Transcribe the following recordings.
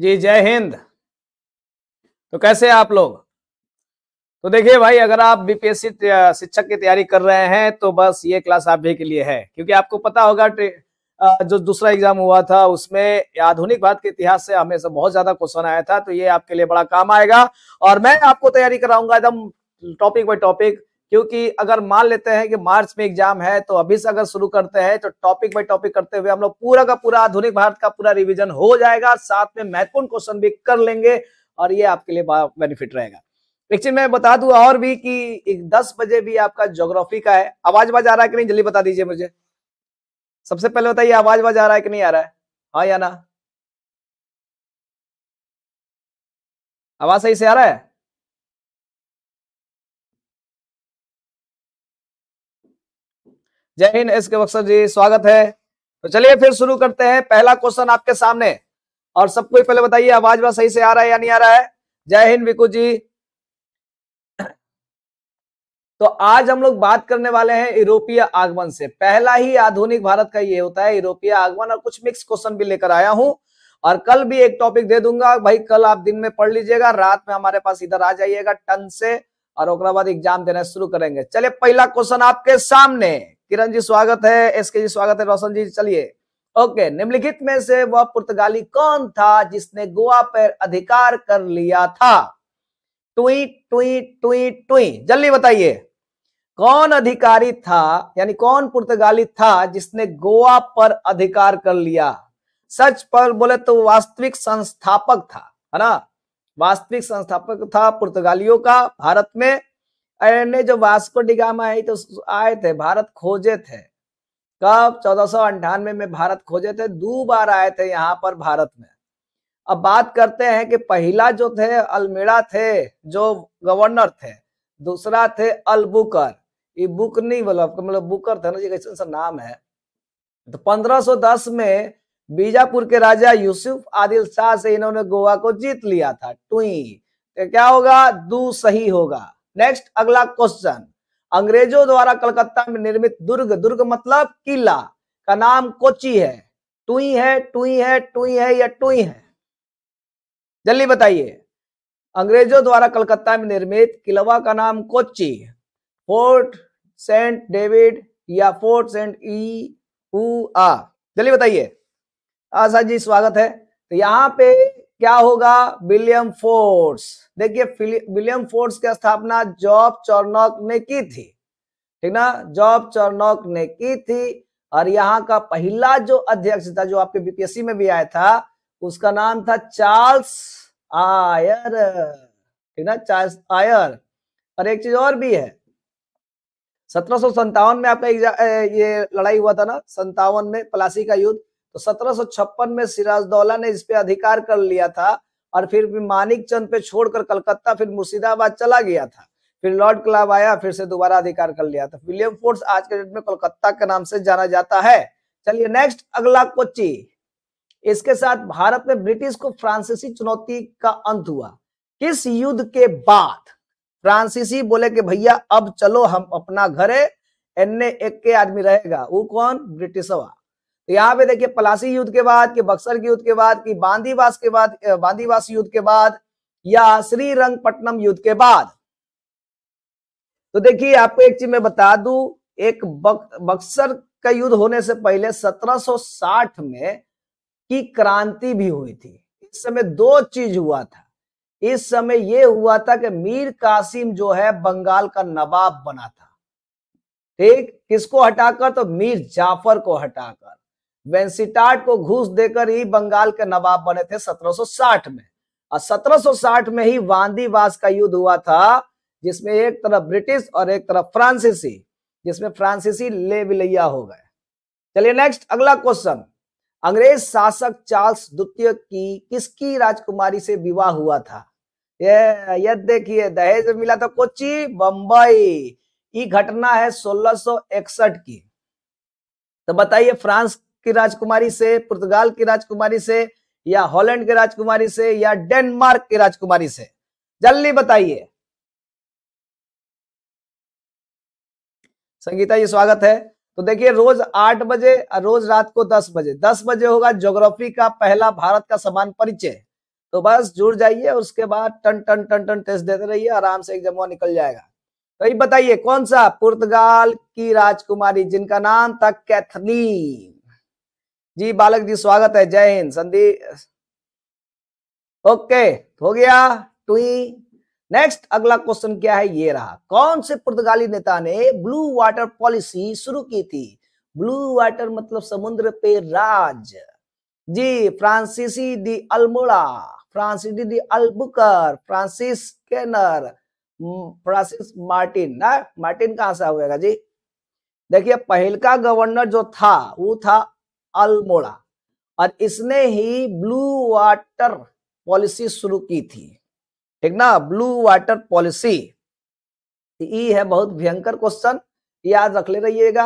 जी जय हिंद तो कैसे आप लोग तो देखिए भाई अगर आप बीपीएससी शिक्षक की तैयारी कर रहे हैं तो बस ये क्लास आप भी के लिए है क्योंकि आपको पता होगा जो दूसरा एग्जाम हुआ था उसमें आधुनिक भारत के इतिहास से हमें से बहुत ज्यादा क्वेश्चन आया था तो ये आपके लिए बड़ा काम आएगा और मैं आपको तैयारी कराऊंगा एकदम टॉपिक बाय टॉपिक क्योंकि अगर मान लेते हैं कि मार्च में एग्जाम है तो अभी से अगर शुरू करते हैं तो टॉपिक बाई टॉपिक करते हुए हम लोग पूरा का पूरा आधुनिक भारत का पूरा रिविजन हो जाएगा साथ में महत्वपूर्ण क्वेश्चन भी कर लेंगे और ये आपके लिए बेनिफिट रहेगा एक्चुअली मैं बता दू और भी कि दस बजे भी आपका ज्योग्राफी का है आवाज बाज आ रहा है कि नहीं जल्दी बता दीजिए मुझे सबसे पहले बताइए आवाज बाज आ रहा है कि नहीं आ रहा है हाँ या ना आवाज सही से आ रहा है जय हिंद एस के बक्सर जी स्वागत है तो चलिए फिर शुरू करते हैं पहला क्वेश्चन आपके सामने और सबको पहले बताइए आवाज वाज सही से आ रहा है या नहीं आ रहा है जय हिंद विकू जी तो आज हम लोग बात करने वाले हैं यूरोपीय आगमन से पहला ही आधुनिक भारत का ये होता है यूरोपीय आगमन और कुछ मिक्स क्वेश्चन भी लेकर आया हूं और कल भी एक टॉपिक दे दूंगा भाई कल आप दिन में पढ़ लीजिएगा रात में हमारे पास इधर आ जाइएगा टन से और उसके बाद एग्जाम देना शुरू करेंगे चलिए पहला क्वेश्चन आपके सामने किरण जी स्वागत है एस के जी स्वागत है रोशन जी चलिए ओके निम्नलिखित में से वह पुर्तगाली कौन था जिसने गोवा पर अधिकार कर लिया था टुई टुई टुई टुई जल्दी बताइए कौन अधिकारी था यानी कौन पुर्तगाली था जिसने गोवा पर अधिकार कर लिया सच पर बोले तो वास्तविक संस्थापक था है ना वास्तविक संस्थापक था पुर्तगालियों का भारत में अरे जो वास्को डिगामा आई तो आए थे भारत खोजे थे कब चौदह में भारत खोजे थे दो बार आए थे यहाँ पर भारत में अब बात करते हैं कि पहला जो थे अलमेड़ा थे जो गवर्नर थे दूसरा थे अलबुकर ये बुक नहीं बोला तो मतलब बुकर था ना जी कैसे नाम है तो 1510 में बीजापुर के राजा यूसुफ आदिल शाह से इन्होंने गोवा को जीत लिया था टू तो क्या होगा दू सही होगा नेक्स्ट अगला क्वेश्चन अंग्रेजों द्वारा कलकत्ता में निर्मित दुर्ग दुर्ग मतलब किला का नाम कोची है टुई है टुई है टुई है या टुई है जल्दी बताइए अंग्रेजों द्वारा कलकत्ता में निर्मित किलवा का नाम कोची फोर्ट सेंट डेविड या फोर्ट सेंट ई आ जल्दी बताइए आशा जी स्वागत है तो यहाँ पे क्या होगा विलियम फोर्स देखिए विलियम फोर्स की स्थापना जॉब चौर्नॉक ने की थी ठीक ना जॉब चौर्नॉक ने की थी और यहाँ का पहला जो अध्यक्ष था जो आपके बीपीएससी में भी आया था उसका नाम था चार्ल्स आयर ठीक ना चार्ल्स आयर और एक चीज और भी है सत्रह में आपका ये लड़ाई हुआ था ना संतावन में पलासी का युद्ध तो सत्रह में सिराज दौला ने इस पे अधिकार कर लिया था और फिर मानिक चंद पे छोड़कर कलकत्ता फिर मुर्शिदाबाद चला गया था फिर लॉर्ड क्लाब आया फिर से दोबारा अधिकार कर लिया था विलियम फोर्स आज के डेट में कोलकाता के नाम से जाना जाता है चलिए नेक्स्ट अगला कोच्ची इसके साथ भारत में ब्रिटिश को फ्रांसीसी चुनौती का अंत हुआ किस युद्ध के बाद फ्रांसीसी बोले कि भैया अब चलो हम अपना घर है एन्ने एक के आदमी रहेगा वो कौन ब्रिटिशवा तो यहाँ पे देखिए पलासी युद्ध के बाद कि बक्सर के युद्ध के बाद कि बांदीवास के बाद बांदीवास युद्ध के बाद या श्रीरंगपट्टनम युद्ध के बाद तो देखिए आपको एक चीज मैं बता दू एक बक, बक्सर का युद्ध होने से पहले 1760 में की क्रांति भी हुई थी इस समय दो चीज हुआ था इस समय यह हुआ था कि मीर कासिम जो है बंगाल का नवाब बना था ठीक किसको हटाकर तो मीर जाफर को हटाकर वेंसिटाट को घूस देकर ही बंगाल के नवाब बने थे 1760 में और 1760 में ही वांदीवास का युद्ध हुआ था जिसमें एक तरफ ब्रिटिश और एक तरफ फ्रांसीसी जिसमें फ्रांसीसी ले विलैया हो गए चलिए नेक्स्ट अगला क्वेश्चन अंग्रेज शासक चार्ल्स द्वितीय की किसकी राजकुमारी से विवाह हुआ था ये यद देखिए दहेज मिला था कोची बंबई ये घटना है 1661 की तो बताइए फ्रांस की राजकुमारी से पुर्तगाल की राजकुमारी से या हॉलैंड की राजकुमारी से या डेनमार्क की राजकुमारी से जल्दी बताइए संगीता जी स्वागत है तो देखिए रोज आठ बजे और रोज रात को दस बजे दस बजे होगा ज्योग्राफी का पहला भारत का समान परिचय तो बस जुड़ जाइए उसके बाद टन टन टन टन टेस्ट देते रहिए आराम से एक जमा निकल जाएगा तो ये बताइए कौन सा पुर्तगाल की राजकुमारी जिनका नाम था कैथलीन जी बालक जी स्वागत है जय हिंद संदीप ओके हो गया टू नेक्स्ट अगला क्वेश्चन क्या है ये रहा कौन से पुर्तगाली नेता ने ब्लू वाटर पॉलिसी शुरू की थी ब्लू वाटर मतलब समुद्र पे राज जी Francisco de Almeida Francis de Albuquerque Francis केनर फ्रांसिस मार्टिन ना मार्टिन कहां से हुएगा जी देखिए पहल का गवर्नर जो था वो था अल्मोड़ा और इसने ही ब्लू वाटर पॉलिसी शुरू की थी ठीक ना ब्लू वाटर पॉलिसी ये है बहुत भयंकर क्वेश्चन याद रख ले रहिएगा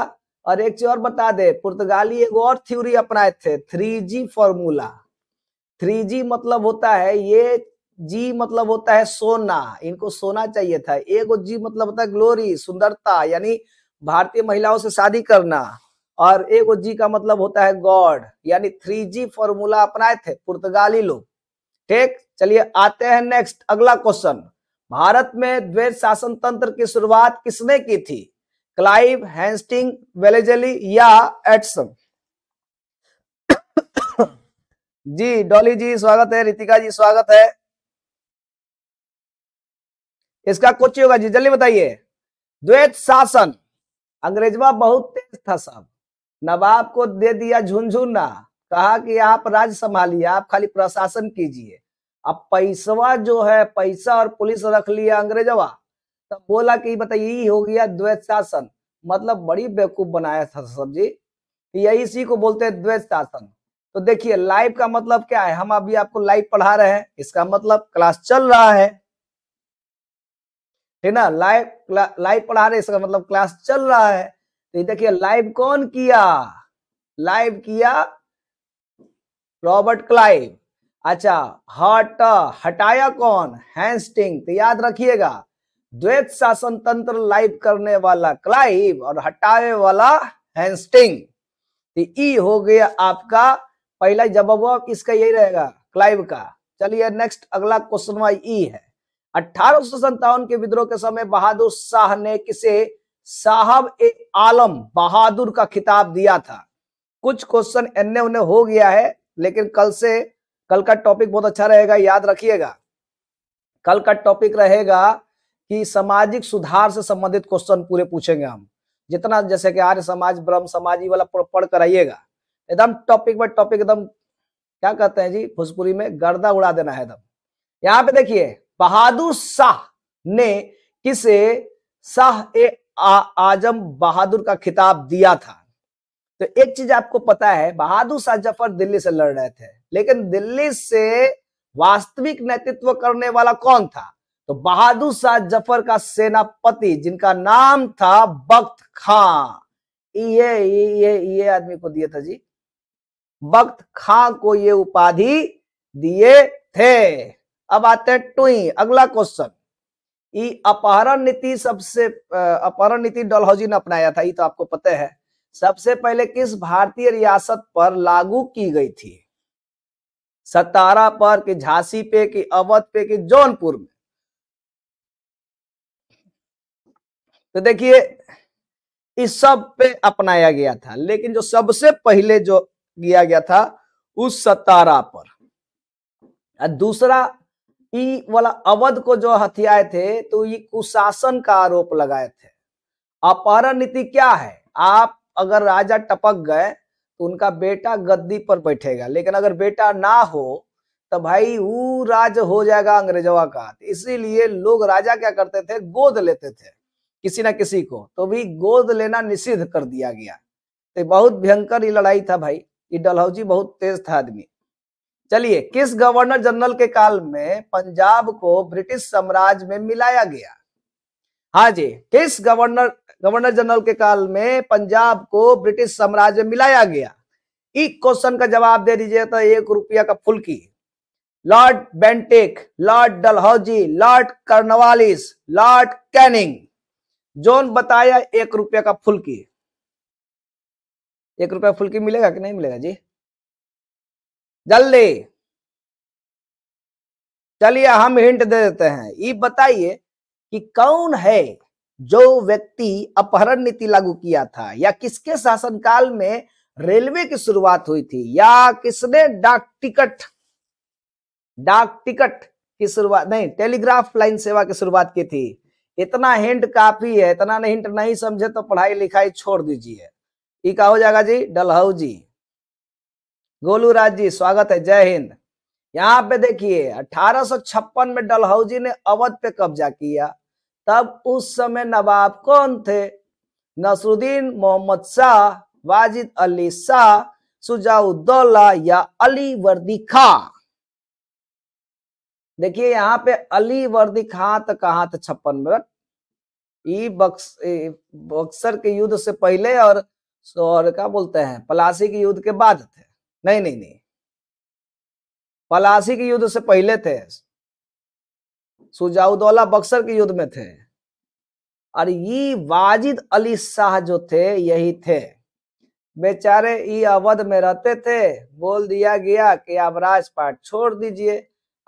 और एक चीज और बता दे पुर्तगाली एक और थ्योरी अपनाए थे three G formula three G मतलब होता है ये जी मतलब होता है सोना इनको सोना चाहिए था एक जी मतलब होता है ग्लोरी सुंदरता यानी भारतीय महिलाओं से शादी करना और एगो जी का मतलब होता है गॉड यानी थ्री जी फॉर्मूला अपनाए थे पुर्तगाली लोग ठीक चलिए आते हैं नेक्स्ट अगला क्वेश्चन भारत में द्वैत शासन तंत्र की शुरुआत किसने की थी क्लाइव हैंस्टिंग वेलेजली या एटसन जी डॉली जी स्वागत है रितिका जी स्वागत है इसका कुछ होगा जी जल्दी बताइए द्वैत शासन अंग्रेजवा बहुत तेज था साहब नवाब को दे दिया झुंझुना कहा कि आप राज संभालिए आप खाली प्रशासन कीजिए अब पैसवा जो है पैसा और पुलिस रख लिया अंग्रेजवा तब बोला कि बताइए हो गया द्वैत शासन मतलब बड़ी बेवकूफ बनाया था सब जी यही इसी को बोलते हैं द्वैत शासन तो देखिए लाइव का मतलब क्या है हम अभी आपको लाइव पढ़ा रहे हैं इसका मतलब क्लास चल रहा है ठीक ना लाइव लाइव पढ़ा रहे इसका मतलब क्लास चल रहा है तो ये देखिए लाइव कौन किया लाइव किया रॉबर्ट क्लाइव अच्छा हट हटाया कौन हैंस्टिंग तो याद रखिएगा द्वैत शासन तंत्र लाइव करने वाला क्लाइव और हटाए वाला हैंस्टिंग तो ई हो गया आपका पहला जवाब इसका यही रहेगा क्लाइव का चलिए नेक्स्ट अगला क्वेश्चन ई है अठारह के विद्रोह के समय बहादुर शाह ने किसे साहब ए आलम बहादुर का खिताब दिया था कुछ क्वेश्चन एन्ने उन्हें हो गया है लेकिन कल से कल का टॉपिक बहुत अच्छा रहेगा याद रखिएगा कल का टॉपिक रहेगा कि सामाजिक सुधार से संबंधित क्वेश्चन पूरे पूछेंगे हम जितना जैसे कि आर्य समाज ब्रह्म समाज वाला पढ़ कर आइएगा एकदम टॉपिक बाय टॉपिक एकदम क्या कहते हैं जी भोजपुरी में गर्दा उड़ा देना है एकदम यहाँ पे देखिए बहादुर शाह ने किसे शाह ए आ, आजम बहादुर का खिताब दिया था तो एक चीज आपको पता है बहादुर शाह जफर दिल्ली से लड़ रहे थे लेकिन दिल्ली से वास्तविक नेतृत्व करने वाला कौन था तो बहादुर शाह जफर का सेनापति जिनका नाम था बख्त खां ये ये ये आदमी को दिया था जी बख्त खां को ये उपाधि दिए थे अब आते हैं टुई अगला क्वेश्चन अपहरण नीति सबसे अपहरण नीति डलहौजी ने अपनाया था ये तो आपको पता है सबसे पहले किस भारतीय रियासत पर लागू की गई थी सतारा पर कि झांसी पे कि अवध पे कि जौनपुर में तो देखिए इस सब पे अपनाया गया था लेकिन जो सबसे पहले जो किया गया था उस सतारा पर दूसरा वाला अवध को जो हथियाए थे तो ये कुशासन का आरोप लगाए थे अपहरण नीति क्या है आप अगर राजा टपक गए तो उनका बेटा गद्दी पर बैठेगा लेकिन अगर बेटा ना हो तो भाई वो राज हो जाएगा अंग्रेजवा का इसीलिए लोग राजा क्या करते थे गोद लेते थे किसी ना किसी को तो भी गोद लेना निषिद्ध कर दिया गया तो बहुत भयंकर ये लड़ाई था भाई ये डलहौजी बहुत तेज था आदमी चलिए किस गवर्नर जनरल के काल में पंजाब को ब्रिटिश साम्राज्य में मिलाया गया हाँ जी किस गवर्नर गवर्नर जनरल के काल में पंजाब को ब्रिटिश साम्राज्य में मिलाया गया एक क्वेश्चन का जवाब दे दीजिए तो एक रुपया का फुल्की Lord Bentinck Lord Dalhousie Lord Cornwallis Lord Canning जोन बताया एक रुपया का फुल्की एक रुपया फुल्की मिलेगा कि नहीं मिलेगा जी जल्दी चलिए हम हिंट दे देते हैं ये बताइए कि कौन है जो व्यक्ति अपहरण नीति लागू किया था या किसके शासनकाल में रेलवे की शुरुआत हुई थी या किसने डाक टिकट डाक टिकट की शुरुआत नहीं टेलीग्राफ लाइन सेवा की शुरुआत की थी इतना हिंट काफी है इतना हिंट नहीं समझे तो पढ़ाई लिखाई छोड़ दीजिए कहा हो जाएगा जी जी गोलू राज जी स्वागत है जय हिंद यहाँ पे देखिए अठारह में डलहौजी ने अवध पे कब्जा किया तब उस समय नवाब कौन थे नसरुद्दीन मोहम्मद शाह वाजिद अली शाह सुजाउद्दौला या अली वर्दी खां देखिए यहाँ पे अली वर्दी खां तो कहा था छप्पन मिनट ई बक्स बक्सर के युद्ध से पहले और, और क्या बोलते हैं पलासी के युद्ध के बाद थे नहीं नहीं नहीं पलासी के युद्ध से पहले थे सुजाउदौला बक्सर के युद्ध में थे और ये वाजिद अली शाह जो थे यही थे बेचारे ये अवध में रहते थे बोल दिया गया कि आप राजपाट छोड़ दीजिए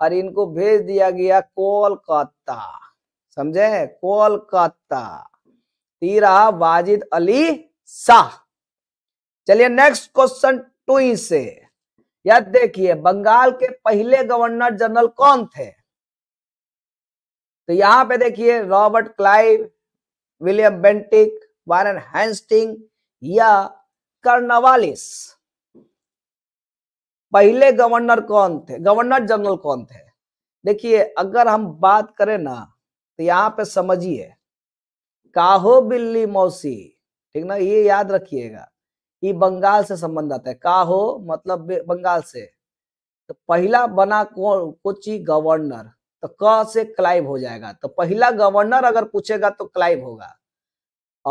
और इनको भेज दिया गया कोलकाता समझे कोलकाता तीरा वाजिद अली शाह चलिए नेक्स्ट क्वेश्चन टुई से याद देखिए बंगाल के पहले गवर्नर जनरल कौन थे तो यहां पे देखिए Robert Clive William Bentinck Warren Hastings या कर्नवालिस पहले गवर्नर कौन थे गवर्नर जनरल कौन थे देखिए अगर हम बात करें ना तो यहां पे समझिए काहो बिल्ली मौसी ठीक ना ये याद रखिएगा ये बंगाल से संबंध आता है का हो मतलब बंगाल से तो पहला बना कौन कोची गवर्नर तो क से क्लाइव हो जाएगा तो पहला गवर्नर अगर पूछेगा तो क्लाइव होगा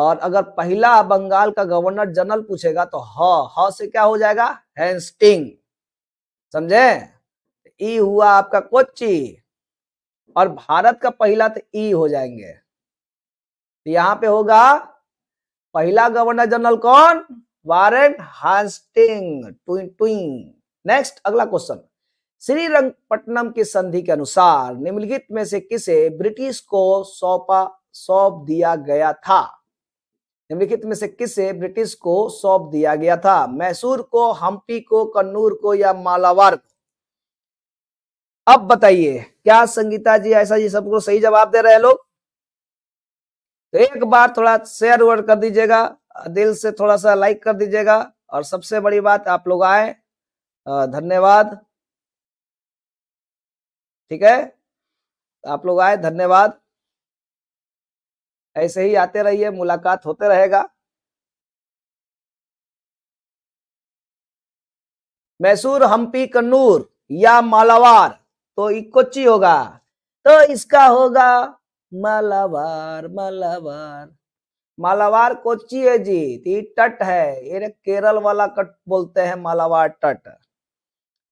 और अगर पहला बंगाल का गवर्नर जनरल पूछेगा तो ह ह से क्या हो जाएगा हैंस्टिंग समझे ई हुआ आपका कोची और भारत का पहला तो ई हो जाएंगे तो यहाँ पे होगा पहला गवर्नर जनरल कौन वारेंट हास्टिंग ट्विंग नेक्स्ट अगला क्वेश्चन श्रीरंगपट्टनम की संधि के अनुसार निम्नलिखित में से किसे ब्रिटिश को सौंपा सौंप दिया गया था निम्नलिखित में से किसे ब्रिटिश को सौंप दिया गया था मैसूर को हम्पी को कन्नूर को या मालावार को अब बताइए क्या संगीता जी ऐसा जी सबको सही जवाब दे रहे हैं लोग तो एक बार थोड़ा शेयर वर्ड कर दीजिएगा दिल से थोड़ा सा लाइक कर दीजिएगा और सबसे बड़ी बात आप लोग आए धन्यवाद ठीक है आप लोग आए धन्यवाद ऐसे ही आते रहिए मुलाकात होते रहेगा मैसूर हम्पी कन्नूर या मालावार तो इकोची होगा तो इसका होगा मालावार मालावार मालावार कोची है जी ये तट है ये केरल वाला कट बोलते हैं मालावार तट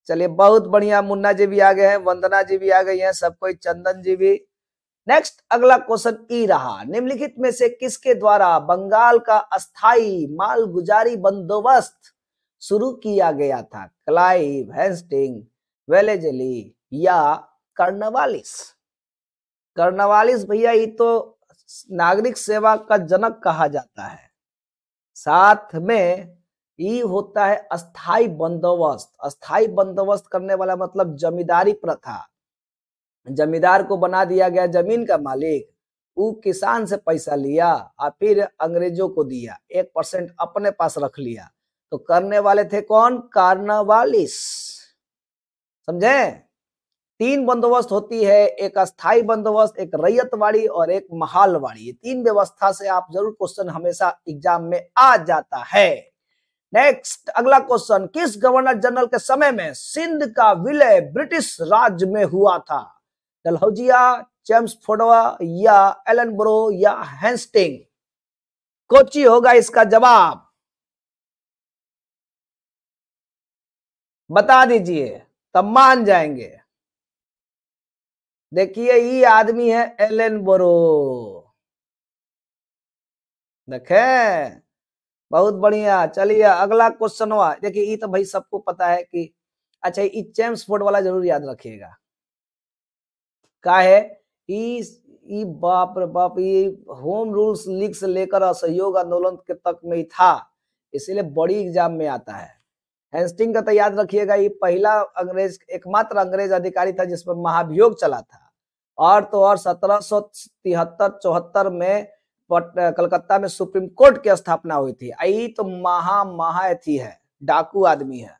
चलिए बहुत बढ़िया मुन्ना जी भी आ गए हैं वंदना जी भी आ गई हैं सब कोई चंदन जी भी नेक्स्ट अगला क्वेश्चन ई रहा निम्नलिखित में से किसके द्वारा बंगाल का अस्थाई माल गुजारी बंदोबस्त शुरू किया गया था क्लाइव हेस्टिंग वेलेजली या कर्नवालिस कर्नवालिस भैया ये तो नागरिक सेवा का जनक कहा जाता है साथ में ये होता है अस्थाई बंदोबस्त अस्थाई बंदोबस्त करने वाला मतलब जमींदारी प्रथा जमींदार को बना दिया गया जमीन का मालिक वो किसान से पैसा लिया और फिर अंग्रेजों को दिया एक परसेंट अपने पास रख लिया तो करने वाले थे कौन कार्नवालिस समझे तीन बंदोबस्त होती है एक अस्थाई बंदोबस्त एक रैयतवाड़ी और एक महालवाड़ी ये तीन व्यवस्था से आप जरूर क्वेश्चन हमेशा एग्जाम में आ जाता है नेक्स्ट अगला क्वेश्चन किस गवर्नर जनरल के समय में सिंध का विलय ब्रिटिश राज्य में हुआ था डलहौजिया चेम्स फोडवा या एलन ब्रो या हेंस्टिंग कोची होगा इसका जवाब बता दीजिए तब मान जाएंगे देखिए ये आदमी है एलन बोरो देखे बहुत बढ़िया चलिए अगला क्वेश्चन हुआ देखिए ये तो भाई सबको पता है कि अच्छा ये चेम्स फोर्ड वाला जरूर याद रखिएगा का है ये बाप रे बाप ये होम रूल्स लीग से लेकर असहयोग आंदोलन के तक में ही था इसलिए बड़ी एग्जाम में आता है हेस्टिंग का तो याद रखिएगा ये पहला अंग्रेज एकमात्र अंग्रेज अधिकारी था जिस पर महाभियोग चला था और तो और सत्रह सौ तिहत्तर चौहत्तर में कलकत्ता में सुप्रीम कोर्ट की स्थापना हुई थी आई तो महा थी है डाकू आदमी है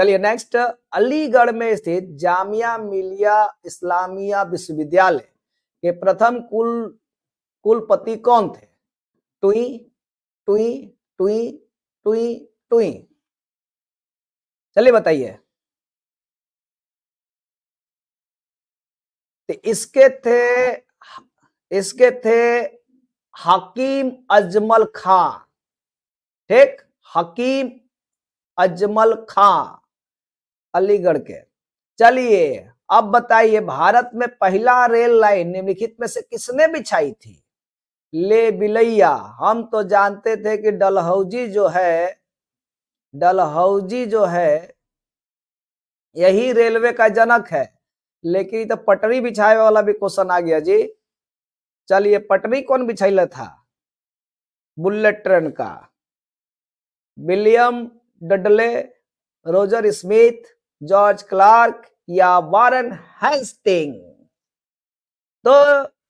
चलिए नेक्स्ट अलीगढ़ में स्थित जामिया मिलिया इस्लामिया विश्वविद्यालय के प्रथम कुल कुलपति कौन थे टुई टुई टुई टुई टुई चलिए बताइए तो इसके थे इसके थे हकीम अजमल खां ठीक हकीम अजमल खां अलीगढ़ के चलिए अब बताइए भारत में पहला रेल लाइन निम्नलिखित में से किसने बिछाई थी ले बिलैया हम तो जानते थे कि डलहौजी जो है डलहौजी जो है यही रेलवे का जनक है लेकिन तो पटरी बिछाए वाला भी क्वेश्चन आ गया जी चलिए पटरी कौन बिछाइला था बुलेट ट्रेन का William Dudley Roger Smith George Clark या वारन हेस्टिंग तो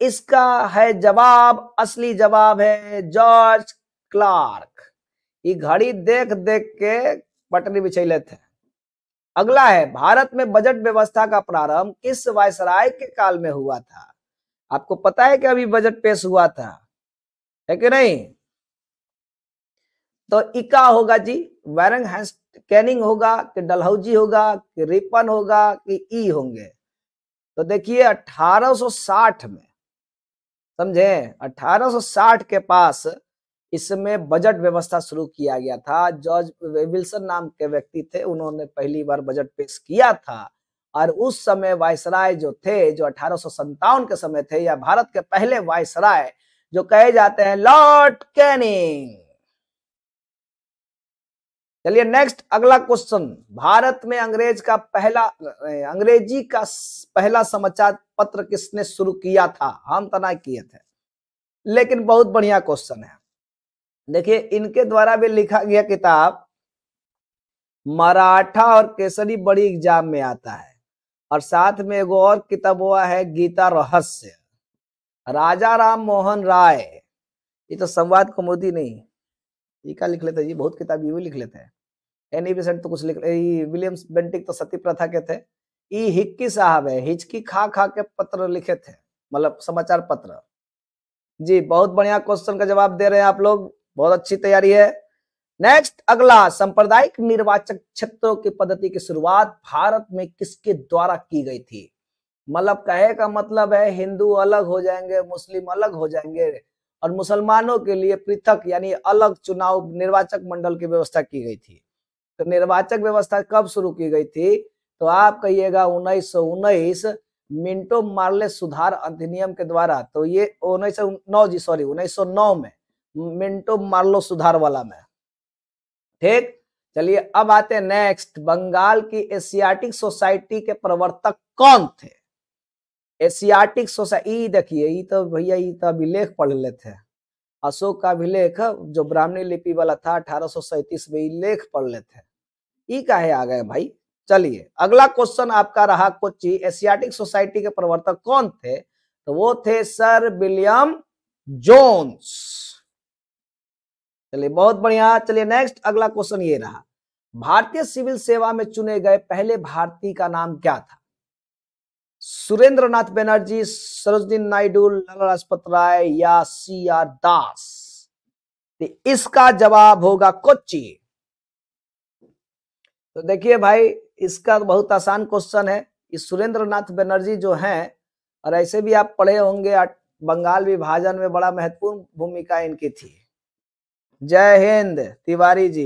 इसका है जवाब असली जवाब है जॉर्ज क्लार्क ये घड़ी देख देख के पटरी बिछेले थे अगला है भारत में बजट व्यवस्था का प्रारंभ किस वायसराय के काल में हुआ था आपको पता है कि अभी बजट पेश हुआ था है कि नहीं तो इका होगा जी वैरंग कैनिंग होगा कि डलहौजी होगा कि रिपन होगा कि ई होंगे तो देखिए 1860 में समझे 1860 के पास इसमें बजट व्यवस्था शुरू किया गया था जॉर्ज विल्सन नाम के व्यक्ति थे उन्होंने पहली बार बजट पेश किया था और उस समय वायसराय जो थे जो अठारह के समय थे या भारत के पहले वायसराय जो कहे जाते हैं लॉर्ड कैनिंग चलिए नेक्स्ट अगला क्वेश्चन भारत में अंग्रेज का पहला अंग्रेजी का पहला समाचार पत्र किसने शुरू किया था हम तो ना किए थे लेकिन बहुत बढ़िया क्वेश्चन है देखिए इनके द्वारा भी लिखा गया किताब मराठा और केसरी बड़ी एग्जाम में आता है और साथ में एक और किताब हुआ है गीता रहस्य राजा राम मोहन राय ये तो संवाद को मोदी नहीं ये क्या लिख लेते जी बहुत किताब ये भी लिख लेते हैं एनी बेसेंट तो कुछ लिख विलियम्स बेंटिक तो सती प्रथा के थे ई हिक्की साहब है हिचकी खा खा के पत्र लिखे थे मतलब समाचार पत्र जी बहुत बढ़िया क्वेश्चन का जवाब दे रहे हैं आप लोग बहुत अच्छी तैयारी है नेक्स्ट अगला सांप्रदायिक निर्वाचक क्षेत्रों की पद्धति की शुरुआत भारत में किसके द्वारा की गई थी मतलब कहे का मतलब है हिंदू अलग हो जाएंगे मुस्लिम अलग हो जाएंगे और मुसलमानों के लिए पृथक यानी अलग चुनाव निर्वाचक मंडल की व्यवस्था की गई थी तो निर्वाचक व्यवस्था कब शुरू की गई थी तो आप कहिएगा उन्नीस सौ उन्नीस मिंटो मार्ले सुधार अधिनियम के द्वारा तो ये उन्नीस सौ नौ जी सॉरी उन्नीस सौ नौ में मिंटो मार लो सुधार वाला में ठीक चलिए अब आते हैं नेक्स्ट बंगाल की एशियाटिक सोसाइटी के प्रवर्तक कौन थे एशियाटिक सोसाइटी देखिए ये तो भैया ये तो अभिलेख पढ़ लेते हैं अशोक का अभिलेख जो ब्राह्मणी लिपि वाला था अठारह में लेख पढ़ लेते हैं ये काहे आ गए भाई चलिए अगला क्वेश्चन आपका रहा कोची एशियाटिक सोसाइटी के प्रवर्तक कौन थे तो वो थे सर विलियम जोन्स चलिए बहुत बढ़िया चलिए नेक्स्ट अगला क्वेश्चन ये रहा भारतीय सिविल सेवा में चुने गए पहले भारतीय का नाम क्या था सुरेंद्र नाथ बनर्जी सरोजदीन नायडू लाला लाजपत राय या सी आर दास तो इसका जवाब होगा कोच्ची तो देखिए भाई इसका तो बहुत आसान क्वेश्चन है इस सुरेंद्र नाथ बनर्जी जो हैं और ऐसे भी आप पढ़े होंगे बंगाल विभाजन में बड़ा महत्वपूर्ण भूमिका इनकी थी जय हिंद तिवारी जी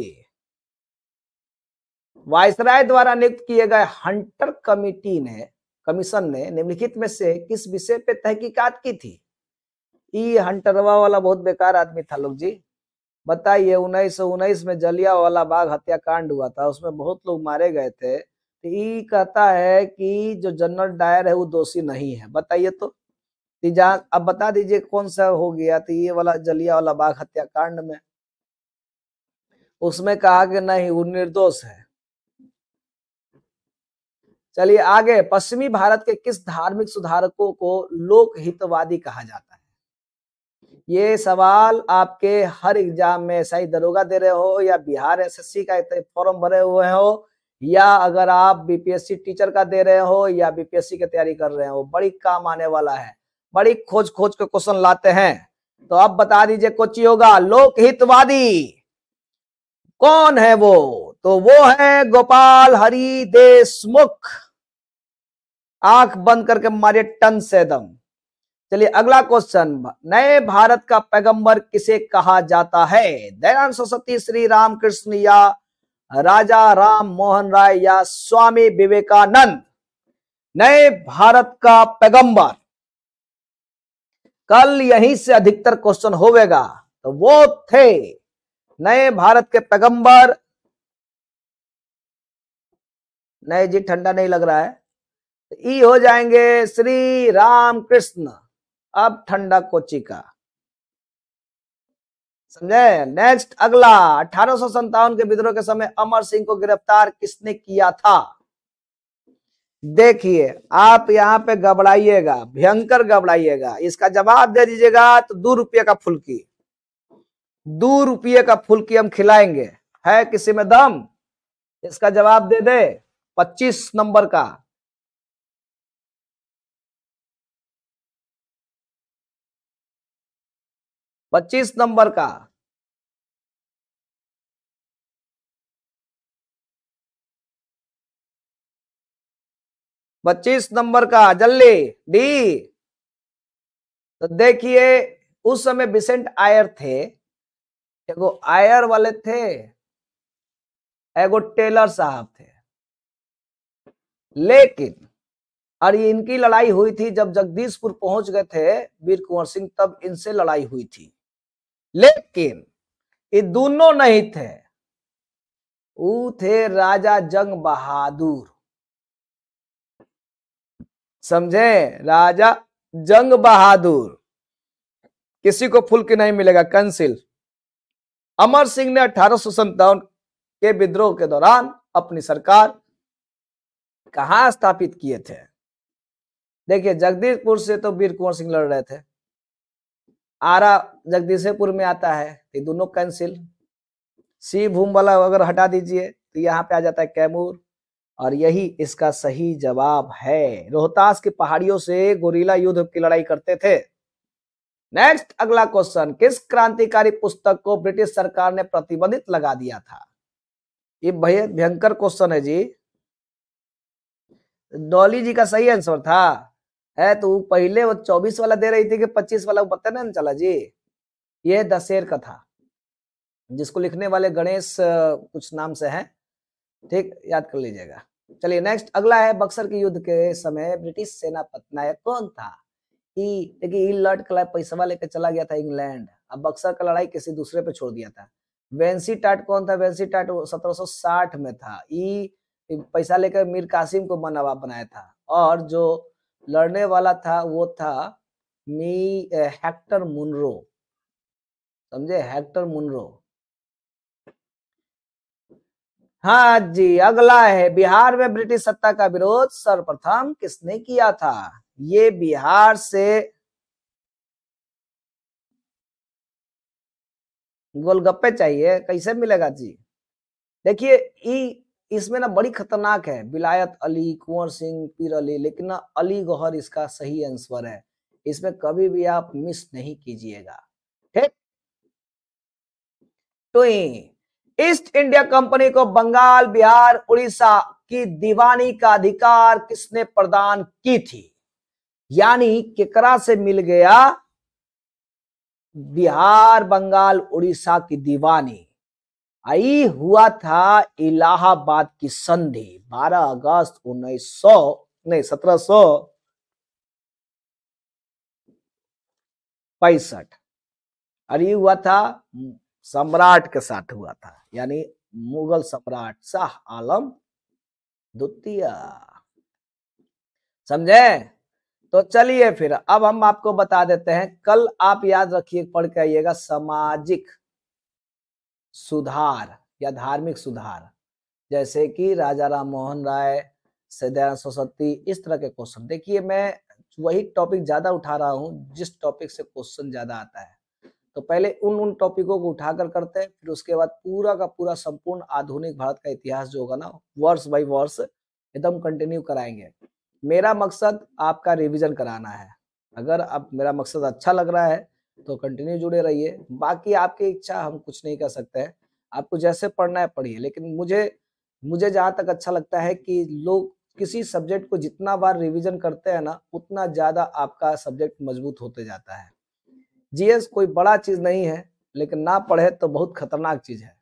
वायसराय द्वारा नियुक्त किए गए हंटर कमिटी ने कमीशन ने निम्नलिखित में से किस विषय पे तहकीकात की थी ई हंटरवा वाला बहुत बेकार आदमी था लोग जी बताइए उन्नीस सौ उन्नीस में जलिया वाला बाघ हत्याकांड हुआ था उसमें बहुत लोग मारे गए थे तो ई कहता है कि जो जनरल डायर है वो दोषी नहीं है बताइए तो जहाँ अब बता दीजिए कौन सा हो गया तो ये वाला जलिया वाला बाघ हत्याकांड में उसमें कहा कि नहीं वो निर्दोष है चलिए आगे पश्चिमी भारत के किस धार्मिक सुधारकों को लोक हितवादी कहा जाता है ये सवाल आपके हर एग्जाम में सही दरोगा दे रहे हो या बिहार एसएससी का फॉर्म भरे हुए हो या अगर आप बीपीएससी टीचर का दे रहे हो या बीपीएससी की तैयारी कर रहे हो बड़ी काम आने वाला है बड़ी खोज खोज के क्वेश्चन लाते हैं तो आप बता दीजिए कोची होगा लोकहितवादी कौन है वो तो वो है गोपाल हरि देशमुख आंख बंद करके मारिए टन से दम चलिए अगला क्वेश्चन नए भारत का पैगंबर किसे कहा जाता है दयान सरस्वती श्री रामकृष्ण या राजा राम मोहन राय या स्वामी विवेकानंद नए भारत का पैगंबर कल यहीं से अधिकतर क्वेश्चन होवेगा तो वो थे नए भारत के पैगंबर नए जी ठंडा नहीं लग रहा है तो ई हो जाएंगे श्री राम कृष्ण अब ठंडा कोची का समझे नेक्स्ट अगला अठारह के विद्रोह के समय अमर सिंह को गिरफ्तार किसने किया था देखिए आप यहां पे घबराइएगा भयंकर घबराइएगा इसका जवाब दे दीजिएगा तो दो रुपये का फुल्की दो रुपये का फुल्की हम खिलाएंगे है किसी में दम इसका जवाब दे दे पच्चीस नंबर का पच्चीस नंबर का पच्चीस नंबर का जल्दी डी तो देखिए उस समय बिसेंट आयर थे एगो आयर वाले थे एगो टेलर साहब थे लेकिन और ये इनकी लड़ाई हुई थी जब जगदीशपुर पहुंच गए थे वीर कुंवर सिंह तब इनसे लड़ाई हुई थी लेकिन ये दोनों नहीं थे वो थे राजा जंग बहादुर समझे राजा जंग बहादुर किसी को फुल के नहीं मिलेगा कंसिल अमर सिंह ने अठारह के विद्रोह के दौरान अपनी सरकार कहा स्थापित किए थे देखिए जगदीशपुर से तो वीर कुंवर सिंह लड़ रहे थे आरा जगदीशपुर में आता है ये दोनों कैंसिल सी भूम वाला अगर हटा दीजिए तो यहाँ पे आ जाता है कैमूर और यही इसका सही जवाब है रोहतास की पहाड़ियों से गोरीला युद्ध की लड़ाई करते थे नेक्स्ट अगला क्वेश्चन किस क्रांतिकारी पुस्तक को ब्रिटिश सरकार ने प्रतिबंधित लगा दिया था ये भय भयंकर क्वेश्चन है जी डॉली जी का सही आंसर था है तो पहले वो चौबीस वाला दे रही थी कि पच्चीस वाला पता नहीं चला जी ये दशेर का था जिसको लिखने वाले गणेश कुछ नाम से हैं ठीक याद कर लीजिएगा चलिए नेक्स्ट अगला है बक्सर के युद्ध के समय ब्रिटिश सेना पतनायक कौन था ही देखिए लॉर्ड क्लाइव पैसवा लेकर चला गया था इंग्लैंड अब बक्सर का लड़ाई किसी दूसरे पे छोड़ दिया था वेंसी टाट कौन था वेंसी टाट साठ में था ई पैसा लेकर मीर कासिम को नवाब बनाया था और जो लड़ने वाला था वो था मी हेक्टर मुनरो समझे हेक्टर मुनरो हाँ जी अगला है बिहार में ब्रिटिश सत्ता का विरोध सर्वप्रथम किसने किया था ये बिहार से गोलगप्पे चाहिए कैसे मिलेगा जी देखिए इसमें ना बड़ी खतरनाक है विलायत अली कुंवर सिंह पीर अली लेकिन ना अली गौहर इसका सही आंसर है इसमें कभी भी आप मिस नहीं कीजिएगा ठीक तो ईस्ट इंडिया कंपनी को बंगाल बिहार उड़ीसा की दीवानी का अधिकार किसने प्रदान की थी यानी केकरा से मिल गया बिहार बंगाल उड़ीसा की दीवानी आई हुआ था इलाहाबाद की संधि 12 अगस्त 1900 नहीं सौ पैंसठ और ये हुआ था सम्राट के साथ हुआ था यानी मुगल सम्राट शाह आलम द्वितीय समझे तो चलिए फिर अब हम आपको बता देते हैं कल आप याद रखिए पढ़ के आइएगा सामाजिक सुधार या धार्मिक सुधार जैसे कि राजा राम मोहन राय सदयान सरस्वती इस तरह के क्वेश्चन देखिए मैं वही टॉपिक ज्यादा उठा रहा हूं जिस टॉपिक से क्वेश्चन ज्यादा आता है तो पहले उन उन टॉपिकों को उठाकर करते हैं फिर उसके बाद पूरा का पूरा संपूर्ण आधुनिक भारत का इतिहास जो होगा ना वर्ष बाई वर्ष एकदम कंटिन्यू कराएंगे मेरा मकसद आपका रिविजन कराना है अगर अब मेरा मकसद अच्छा लग रहा है तो कंटिन्यू जुड़े रहिए बाकी आपकी इच्छा हम कुछ नहीं कर सकते हैं आपको जैसे पढ़ना है पढ़िए लेकिन मुझे मुझे जहाँ तक अच्छा लगता है कि लोग किसी सब्जेक्ट को जितना बार रिवीजन करते हैं ना उतना ज़्यादा आपका सब्जेक्ट मजबूत होते जाता है जीएस कोई बड़ा चीज़ नहीं है लेकिन ना पढ़े तो बहुत खतरनाक चीज़ है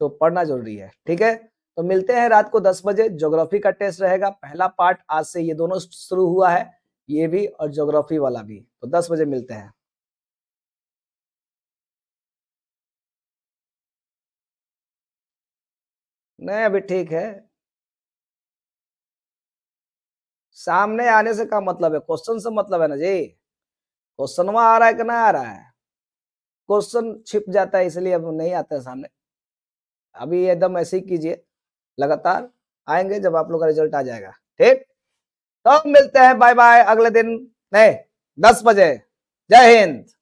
तो पढ़ना जरूरी है ठीक है तो मिलते हैं रात को दस बजे ज्योग्राफी का टेस्ट रहेगा पहला पार्ट आज से ये दोनों शुरू हुआ है ये भी और ज्योग्राफी वाला भी तो दस बजे मिलते हैं नहीं अभी ठीक है सामने आने से क्या मतलब है क्वेश्चन से मतलब है ना जी क्वेश्चन वहां आ रहा है कि ना आ रहा है क्वेश्चन छिप जाता है इसलिए अब नहीं आता है सामने अभी एकदम ऐसे ही कीजिए लगातार आएंगे जब आप लोग का रिजल्ट आ जाएगा ठीक तो मिलते हैं बाय बाय अगले दिन नहीं दस बजे जय हिंद